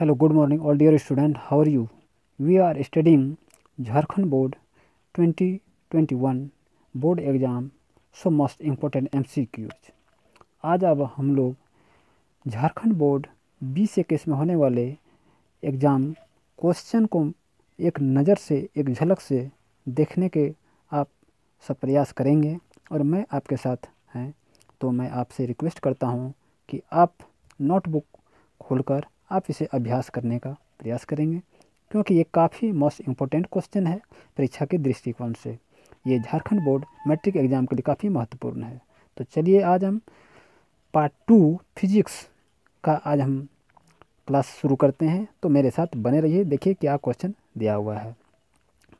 hello good morning all dear student how are you we are studying Jharkhand board 2021 board exam so most important M C आज अब हम लोग Jharkhand board बीस इक्कीस में होने वाले एग्ज़ाम क्वेश्चन को एक नज़र से एक झलक से देखने के आप सब प्रयास करेंगे और मैं आपके साथ हैं तो मैं आपसे रिक्वेस्ट करता हूं कि आप नोटबुक खोलकर आप इसे अभ्यास करने का प्रयास करेंगे क्योंकि ये काफ़ी मोस्ट इम्पोर्टेंट क्वेश्चन है परीक्षा के दृष्टिकोण से ये झारखंड बोर्ड मैट्रिक एग्ज़ाम के लिए काफ़ी महत्वपूर्ण है तो चलिए आज हम पार्ट टू फिजिक्स का आज हम क्लास शुरू करते हैं तो मेरे साथ बने रहिए देखिए क्या क्वेश्चन दिया हुआ है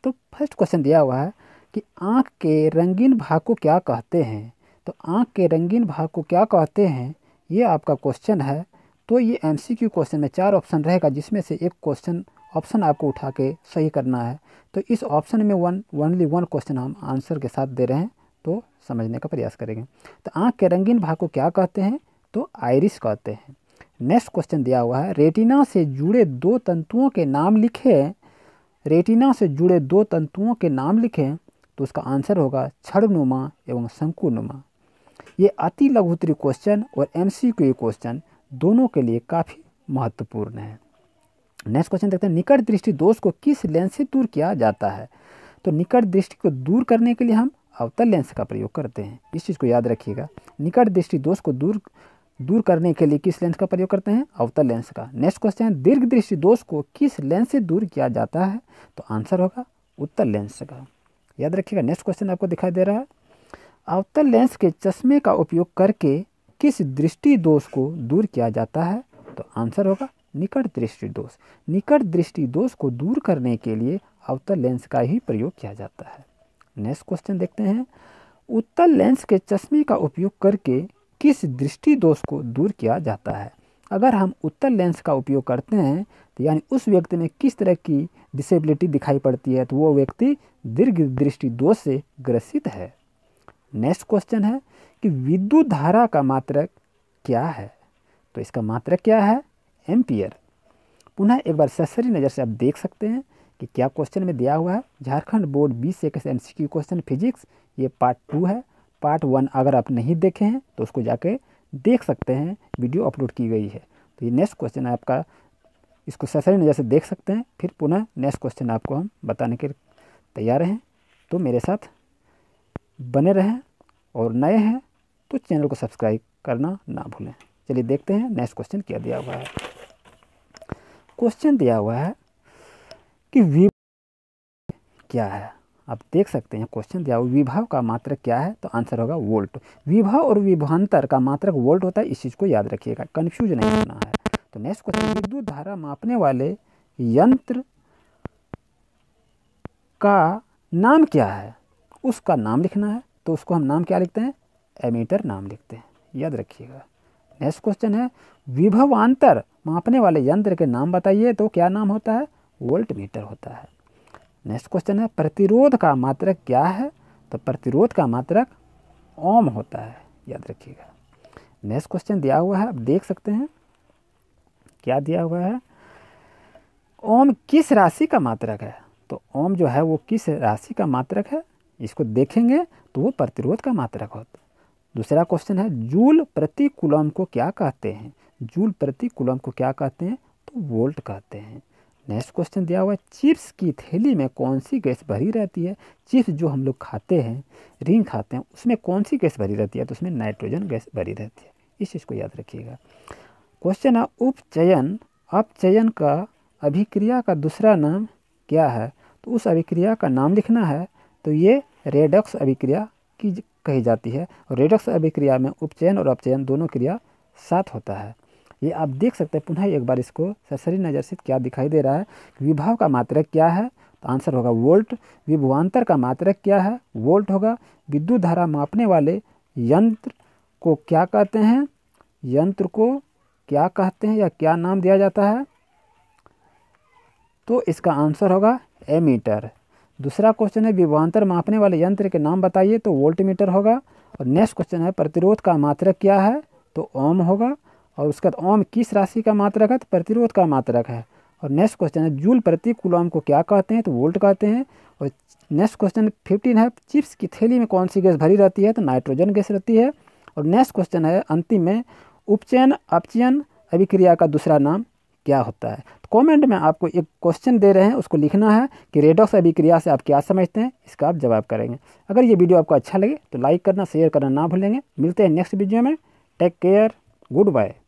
तो फर्स्ट क्वेश्चन दिया हुआ है कि आँख के रंगीन भाग को क्या कहते हैं तो आँख के रंगीन भाग को क्या कहते हैं ये आपका क्वेश्चन है तो ये एमसीक्यू क्वेश्चन में चार ऑप्शन रहेगा जिसमें से एक क्वेश्चन ऑप्शन आपको उठा के सही करना है तो इस ऑप्शन में वन वनली वन क्वेश्चन हम आंसर के साथ दे रहे हैं तो समझने का प्रयास करेंगे तो आँख के रंगीन भाग को क्या कहते हैं तो आयरिस कहते हैं नेक्स्ट क्वेश्चन दिया हुआ है रेटिना से जुड़े दो तंतुओं के नाम लिखें रेटिना से जुड़े दो तंतुओं के नाम लिखें तो उसका आंसर होगा छड़नुमा एवं शंकुनुमा ये अति लघुतरी क्वेश्चन और एमसीक्यू क्वेश्चन दोनों के लिए काफ़ी महत्वपूर्ण है नेक्स्ट क्वेश्चन देखते हैं निकट दृष्टि दोष को किस लेंस से दूर किया जाता है तो निकट दृष्टि को दूर करने के लिए हम अवतल लेंस का प्रयोग करते हैं इस चीज़ को याद रखिएगा निकट दृष्टि दोष को दूर दूर करने के लिए किस लेंस का प्रयोग करते हैं अवतल लेंस का नेक्स्ट क्वेश्चन है दीर्घ दृष्टि दोष को किस लेंस से दूर किया जाता है तो आंसर होगा उत्तर लेंस का याद रखिएगा नेक्स्ट क्वेश्चन आपको दिखाई दे रहा है अवतल लेंस के चश्मे का उपयोग करके किस दृष्टि दोष को दूर किया जाता है तो आंसर होगा निकट दृष्टि दोष निकट दृष्टि दोष को दूर करने के लिए अवतल लेंस का ही प्रयोग किया जाता है नेक्स्ट क्वेश्चन देखते हैं उत्तल लेंस के चश्मे का उपयोग करके किस दृष्टि दोष को दूर किया जाता है अगर हम उत्तल लेंस का उपयोग करते हैं तो यानी उस व्यक्ति में किस तरह की डिसेबिलिटी दिखाई पड़ती है तो वो व्यक्ति दीर्घ दृष्टि दोष से ग्रसित है नेक्स्ट क्वेश्चन है कि विद्युत धारा का मात्रक क्या है तो इसका मात्रक क्या है एम्पियर पुनः एक बार सरसरी नज़र से आप देख सकते हैं कि क्या क्वेश्चन में दिया हुआ है झारखंड बोर्ड बीस इक्कीस एम सी क्वेश्चन फिजिक्स ये पार्ट टू है पार्ट वन अगर आप नहीं देखे हैं तो उसको जाके देख सकते हैं वीडियो अपलोड की गई है तो ये नेक्स्ट क्वेश्चन आपका इसको ससरी नज़र से देख सकते हैं फिर पुनः नेक्स्ट क्वेश्चन आपको हम बताने के तैयार हैं तो मेरे साथ बने रहें और नए हैं तो चैनल को सब्सक्राइब करना ना भूलें चलिए देखते हैं नेक्स्ट क्वेश्चन क्या दिया हुआ है क्वेश्चन दिया हुआ है कि विभाव क्या है आप देख सकते हैं क्वेश्चन दिया हुआ विभाव का मात्रक क्या है तो आंसर होगा वोल्ट विभाव और विभांतर का मात्रक वोल्ट होता है इस चीज़ को याद रखिएगा कन्फ्यूज नहीं होना है तो नेक्स्ट क्वेश्चन विद्युत धारा मापने वाले यंत्र का नाम क्या है उसका नाम लिखना है तो उसको हम नाम क्या लिखते हैं एमीटर नाम लिखते हैं याद रखिएगा नेक्स्ट क्वेश्चन है विभवांतर मापने वाले यंत्र के नाम बताइए तो क्या नाम होता है वोल्ट मीटर होता है नेक्स्ट क्वेश्चन है प्रतिरोध का मात्रक क्या है तो प्रतिरोध का मात्रक ओम होता है याद रखिएगा नेक्स्ट क्वेश्चन दिया हुआ है आप देख सकते हैं क्या दिया हुआ है ओम किस राशि का मात्रक है तो ओम जो है वो किस राशि का मात्रक है इसको देखेंगे तो वो प्रतिरोध का मात्रक होता दूसरा क्वेश्चन है जूल प्रति कुलम को क्या कहते हैं जूल प्रति कुलम को क्या कहते हैं तो वोल्ट कहते हैं नेक्स्ट क्वेश्चन दिया हुआ है चिप्स की थैली में कौन सी गैस भरी रहती है चिप्स जो हम लोग खाते हैं रिंग खाते हैं उसमें कौन सी गैस भरी रहती है तो उसमें नाइट्रोजन गैस भरी रहती है इस चीज़ को याद रखिएगा क्वेश्चन है उपचयन अपचयन का अभिक्रिया का दूसरा नाम क्या है तो उस अभिक्रिया का नाम लिखना है तो ये रेडक्स अभिक्रिया की कही जाती है और रेडक्स अभिक्रिया में उपचयन और अपचयन दोनों क्रिया साथ होता है ये आप देख सकते हैं पुनः एक बार इसको सरसरी नज़र से क्या दिखाई दे रहा है विभाव का मात्रक क्या है तो आंसर होगा वोल्ट विभवान्तर का मात्रक क्या है वोल्ट होगा विद्युत धारा मापने वाले यंत्र को क्या कहते हैं यंत्र को क्या कहते हैं या क्या नाम दिया जाता है तो इसका आंसर होगा एमीटर दूसरा क्वेश्चन है विभवान्तर मापने वाले यंत्र के नाम बताइए तो वोल्टमीटर होगा और नेक्स्ट क्वेश्चन है प्रतिरोध का मात्रक क्या है तो ओम होगा और उसके बाद ओम किस राशि का मात्रक है तो प्रतिरोध का मात्रक है और नेक्स्ट क्वेश्चन है जूल प्रति कुलम को क्या कहते हैं तो वोल्ट कहते हैं और नेक्स्ट क्वेश्चन फिफ्टीन है चिप्स की थैली में कौन सी गैस भरी रहती है तो नाइट्रोजन गैस रहती है और नेक्स्ट क्वेश्चन है अंतिम में उपचयन अपचयन अभिक्रिया का दूसरा नाम क्या होता है तो कमेंट में आपको एक क्वेश्चन दे रहे हैं उसको लिखना है कि रेडॉक्स अभिक्रिया से आप क्या समझते हैं इसका आप जवाब करेंगे अगर ये वीडियो आपको अच्छा लगे तो लाइक करना शेयर करना ना भूलेंगे मिलते हैं नेक्स्ट वीडियो में टेक केयर गुड बाय